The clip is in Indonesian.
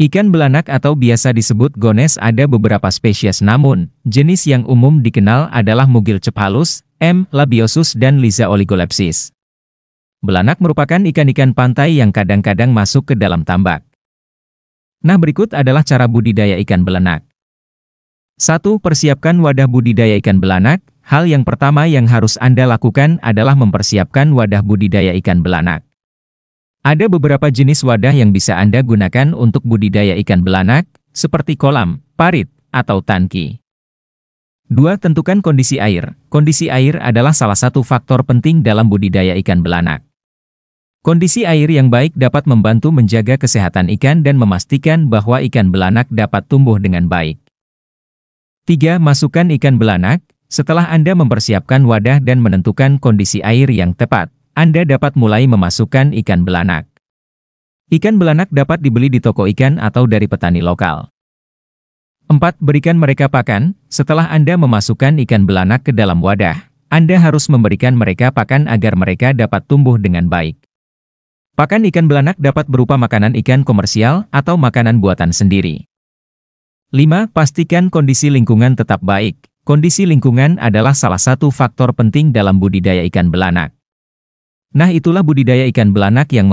Ikan belanak atau biasa disebut gones ada beberapa spesies namun, jenis yang umum dikenal adalah mugil cephalus, M. labiosus dan Liza oligolepsis. Belanak merupakan ikan-ikan pantai yang kadang-kadang masuk ke dalam tambak. Nah berikut adalah cara budidaya ikan belanak. 1. Persiapkan wadah budidaya ikan belanak. Hal yang pertama yang harus Anda lakukan adalah mempersiapkan wadah budidaya ikan belanak. Ada beberapa jenis wadah yang bisa Anda gunakan untuk budidaya ikan belanak, seperti kolam, parit, atau tangki. 2. Tentukan kondisi air. Kondisi air adalah salah satu faktor penting dalam budidaya ikan belanak. Kondisi air yang baik dapat membantu menjaga kesehatan ikan dan memastikan bahwa ikan belanak dapat tumbuh dengan baik. 3. Masukkan ikan belanak. Setelah Anda mempersiapkan wadah dan menentukan kondisi air yang tepat, anda dapat mulai memasukkan ikan belanak. Ikan belanak dapat dibeli di toko ikan atau dari petani lokal. 4. Berikan mereka pakan. Setelah Anda memasukkan ikan belanak ke dalam wadah, Anda harus memberikan mereka pakan agar mereka dapat tumbuh dengan baik. Pakan ikan belanak dapat berupa makanan ikan komersial atau makanan buatan sendiri. 5. Pastikan kondisi lingkungan tetap baik. Kondisi lingkungan adalah salah satu faktor penting dalam budidaya ikan belanak. Nah itulah budidaya ikan belanak yang